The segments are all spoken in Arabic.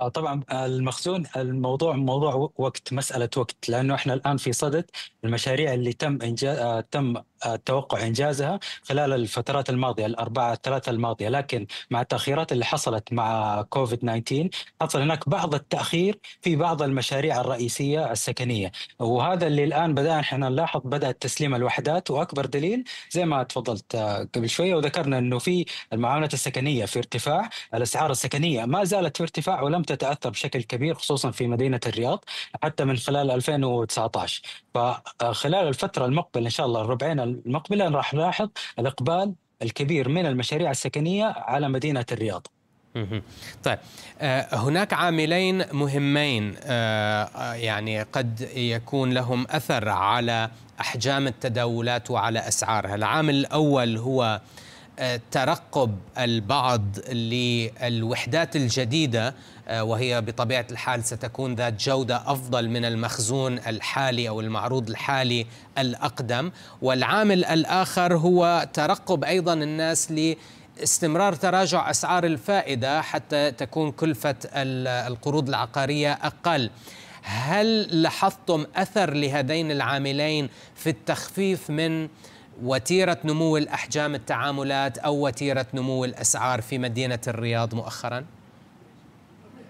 آه، طبعا آه، المخزون الموضوع موضوع وقت مساله وقت لانه احنا الان في صدد المشاريع اللي تم انجاز آه، تم توقع انجازها خلال الفترات الماضيه الاربعه الثلاثه الماضيه لكن مع التاخيرات اللي حصلت مع كوفيد 19 حصل هناك بعض التاخير في بعض المشاريع الرئيسيه السكنيه وهذا اللي الان بدانا احنا نلاحظ بدات تسليم الوحدات واكبر دليل زي ما تفضلت آه، قبل شويه وذكرنا انه في المعاملات السكنيه في ارتفاع الاسعار السكنيه ما زالت في ارتفاع ولم تتاثر بشكل كبير خصوصا في مدينه الرياض حتى من خلال 2019 فخلال الفتره المقبله ان شاء الله الربعين المقبله راح نلاحظ الاقبال الكبير من المشاريع السكنيه على مدينه الرياض. طيب آه، هناك عاملين مهمين آه، يعني قد يكون لهم اثر على احجام التداولات وعلى اسعارها، العامل الاول هو ترقب البعض للوحدات الجديده آه، وهي بطبيعه الحال ستكون ذات جوده افضل من المخزون الحالي او المعروض الحالي الاقدم والعامل الاخر هو ترقب ايضا الناس ل استمرار تراجع اسعار الفائده حتى تكون كلفه القروض العقاريه اقل هل لاحظتم اثر لهذين العاملين في التخفيف من وتيره نمو الاحجام التعاملات او وتيره نمو الاسعار في مدينه الرياض مؤخرا؟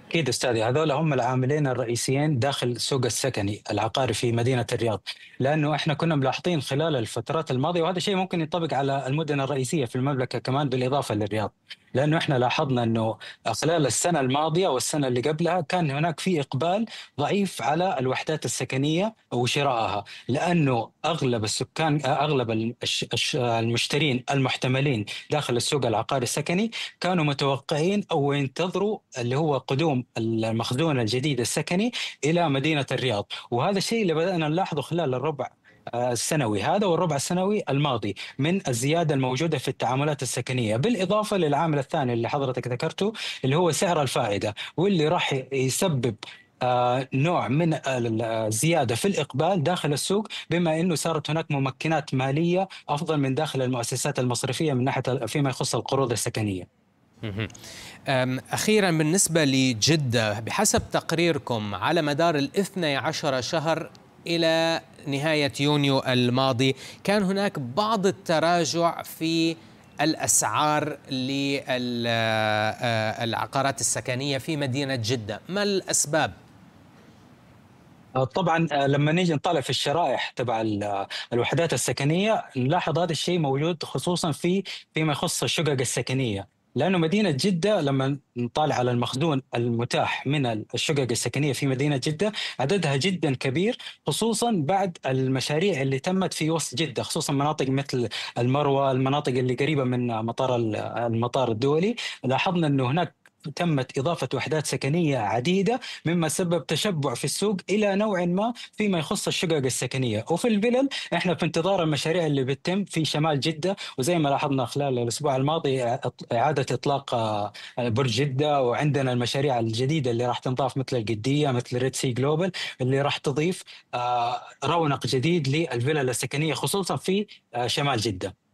اكيد استاذي هذول هم العاملين الرئيسيين داخل السوق السكني العقاري في مدينه الرياض لانه احنا كنا ملاحظين خلال الفترات الماضيه وهذا الشيء ممكن ينطبق على المدن الرئيسيه في المملكه كمان بالاضافه للرياض لانه احنا لاحظنا انه خلال السنه الماضيه والسنه اللي قبلها كان هناك في اقبال ضعيف على الوحدات السكنيه وشرائها لانه اغلب السكان اغلب المشترين المحتملين داخل السوق العقاري السكني كانوا متوقعين او ينتظروا اللي هو قدوم المخزون الجديد السكني الى مدينه الرياض وهذا الشيء اللي بدانا نلاحظه خلال الربع السنوي هذا والربع السنوي الماضي من الزياده الموجوده في التعاملات السكنيه بالاضافه للعامل الثاني اللي حضرتك ذكرته اللي هو سعر الفائده واللي راح يسبب آه، نوع من الزياده في الاقبال داخل السوق بما انه صارت هناك ممكنات ماليه افضل من داخل المؤسسات المصرفيه من ناحيه فيما يخص القروض السكنيه. أخيرا بالنسبة لجدة بحسب تقريركم على مدار الاثنى عشر شهر إلى نهاية يونيو الماضي كان هناك بعض التراجع في الأسعار للعقارات السكنية في مدينة جدة ما الأسباب؟ آه، طبعا آه، لما نيجي نطالع في الشرائح تبع آه، الوحدات السكنيه نلاحظ هذا الشيء موجود خصوصا في فيما يخص الشقق السكنيه لانه مدينه جده لما نطالع على المخزون المتاح من الشقق السكنيه في مدينه جده عددها جدا كبير خصوصا بعد المشاريع اللي تمت في وسط جده خصوصا مناطق مثل المروه المناطق اللي قريبه من مطار المطار الدولي لاحظنا انه هناك تمت إضافة وحدات سكنية عديدة مما سبب تشبع في السوق إلى نوع ما فيما يخص الشقق السكنية وفي الفلل إحنا في انتظار المشاريع اللي بتتم في شمال جدة وزي ما لاحظنا خلال الأسبوع الماضي إعادة إطلاق آه، برج جدة وعندنا المشاريع الجديدة اللي راح تنضاف مثل القدية مثل ريد سي جلوبل اللي راح تضيف آه، رونق جديد للفلل السكنية خصوصا في آه، شمال جدة